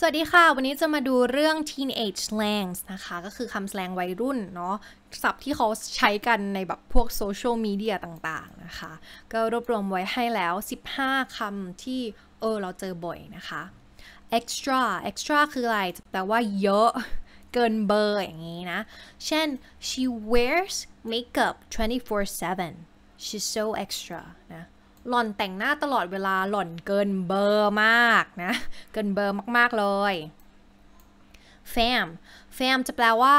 สวัสดีค่ะ วันนี้จะมาดูเรื่อง teenage slang นะคะ ก็คือคำ slang วัยรุ่นเนาะศัพท์ที่เขาใช้กันในแบบพวกโซเชียลมีเดียต่างๆนะคะ ก็รวบรวมไว้ให้แล้ว 15 คำที่เออเราเจอบ่อยนะคะ extra extra คืออะไรแปลว่าเยอะเกินเบอร์อย่างนี้นะ เช่น she wears makeup 24/7 she's so extra นะหล่อนแต่งหน้าตลอดเวลาหล่อนเกินเบอร์มากนะ เกินเบอร์มากๆเลย fam fam จะแปลว่า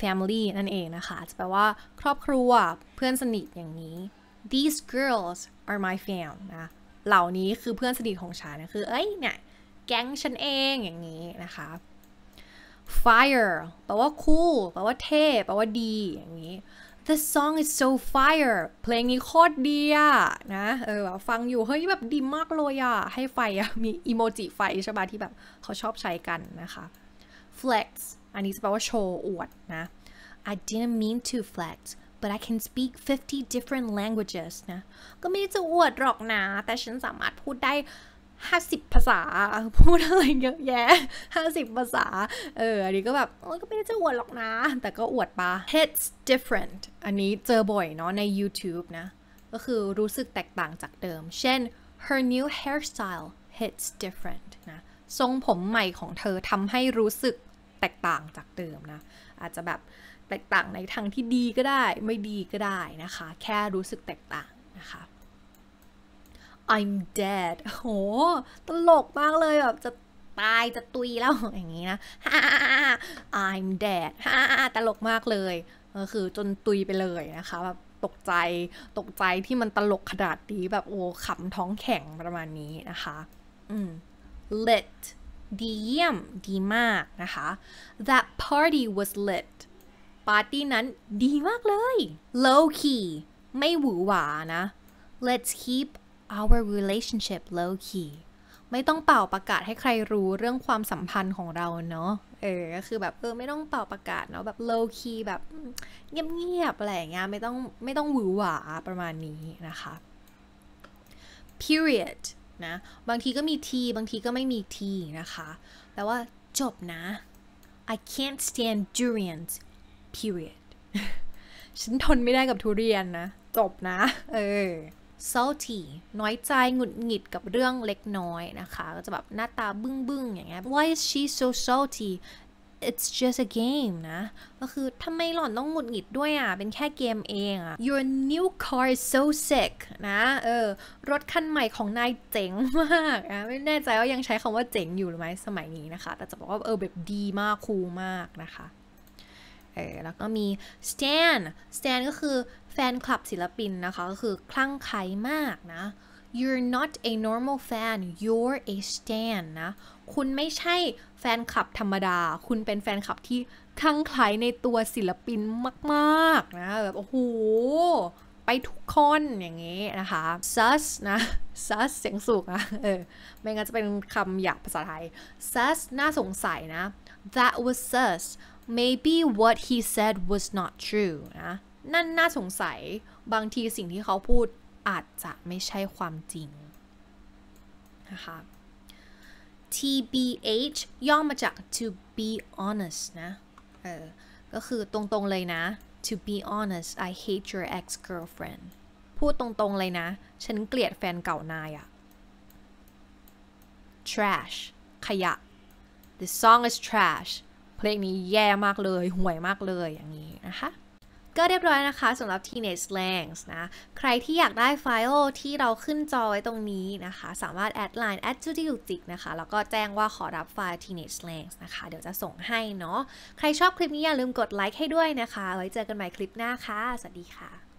family นั่นเองนะคะจะแปลว่าครอบครัวเพื่อนสนิทอย่างนี้ these girls are my fam นะเหล่านี้คือเพื่อนสนิทของฉันนะคือเอ้ยเนี่ยแก๊งฉันเองอย่างนี้นะคะ fire แปลว่าคู่แปลว่าเท่แปลว่าดี อย่างนี้ t h e s o n g is so fire เพลงนี้โคตรดีอะนะเออแบบฟังอยู่ เฮ้ย แบบดีมากเลยอะให้ไฟอะมีอีโมจิไฟใช่ปะที่แบบเขาชอบใช้กันนะคะ flex อันนี้แปลว่า โชว์อวด นะ I didn't mean to flex but I can speak 50 different languages นะ ก็ไม่ได้จะอวดหรอกนะแต่ฉันสามารถพูดได้ห้าสิบภาษาพูดอะไรเยอะแยะห้าสิบภาษาเอออันนี้ก็แบบก็ไม่ได้จะอวดหรอกนะ แต่ก็อวดปะ it's different อันนี้เจอบ่อยเนาะใน YouTube นะ ก็คือรู้สึกแตกต่างจากเดิม เช่น her new hairstyle hits different นะทรงผมใหม่ของเธอทำให้รู้สึกแตกต่างจากเดิมนะ อาจจะแบบแตกต่างในทางที่ดีก็ได้ไม่ดีก็ได้นะคะ แค่รู้สึกแตกต่างนะคะ I'm dead โหตลกมากเลยแบบจะตายจะตุยแล้วอย่างนี้นะ I'm dead ตลกมากเลยก็คือจนตุยไปเลยนะคะแบบตกใจ ตกใจที่มันตลกขนาดนี้แบบโอ้ขำท้องแข็งประมาณนี้นะคะอืม lit ดีเยี่ยม ดีมากนะคะ that party was lit ปาร์ตี้นั้นดีมากเลย low key ไม่หวือหวานะ let's keep our relationship low key ไม่ต้องเป่าประกาศให้ใครรู้เรื่องความสัมพันธ์ของเราเนาะเออ ก็คือแบบเออไม่ต้องเป่าประกาศเนาะแบบ low key แบบเงียบๆ อะไรเงี้ย ไม่ต้องไม่ต้องหวือหวาประมาณนี้นะคะ period นะ บางทีก็มี t บางทีก็ไม่มี t นะคะแปลว่าจบนะ I can't stand durians period ฉันทนไม่ได้กับทุเรียนนะ จบนะ เออ salty น้อยใจหงุดหงิดกับเรื่องเล็กน้อยนะคะ ก็จะแบบหน้าตาบึ้งบึ้งอย่างเงี้ย why is she so salty it's just a game นะก็คือทำไมหล่อนต้องหงุดหงิดด้วยอ่ะเป็นแค่เกมเองอ่ะ your new car is so sick นะเออรถคันใหม่ของนายเจ๋งมากนะไม่แน่ใจว่ายังใช้คำว่าเจ๋งอยู่หรือไม่สมัยนี้นะคะ แต่จะบอกว่าเออแบบดีมาก คูลมากนะคะเออแล้วก็มี stan stan ก็คือแฟนคลับศิลปินนะคะก็คือคลั่งไคล้มากนะ you're not a normal fan you're a stan นะ คุณไม่ใช่แฟนคลับธรรมดา คุณเป็นแฟนคลับที่คลั่งไคล้ในตัวศิลปินมาก ๆ นะ แบบโอ้โห ไปทุกคนอย่างนี้นะคะ sus นะ sus เสียงสูงนะเออไม่งั้นจะเป็นคำหยาบภาษาไทย sus น่าสงสัยนะ that was sus maybe what he said was not true นะนั่นน่าสงสัย บางทีสิ่งที่เขาพูดอาจจะไม่ใช่ความจริงนะคะ TBH ย่อมาจาก to be honest นะเออ ก็คือตรงๆเลยนะ to be honest I hate your ex girlfriend พูดตรงๆเลยนะ ฉันเกลียดแฟนเก่านายอะ trash ขยะ this song is trash เพลงนี้แย่มากเลย ห่วยมากเลยอย่างนี้นะคะ ก็เรียบร้อยนะคะสำหรับ Teenage Slangs นะ ใครที่อยากได้ไฟล์ที่เราขึ้นจอไว้ตรงนี้นะคะ สามารถแอดไลน์แอดจูดิวติกนะคะ แล้วก็แจ้งว่าขอรับไฟล์ Teenage Slangs นะคะเดี๋ยวจะส่งให้เนาะใครชอบคลิปนี้อย่าลืมกดไลค์ให้ด้วยนะคะ ไว้เจอกันใหม่คลิปหน้าคะ่ะ สวัสดีค่ะ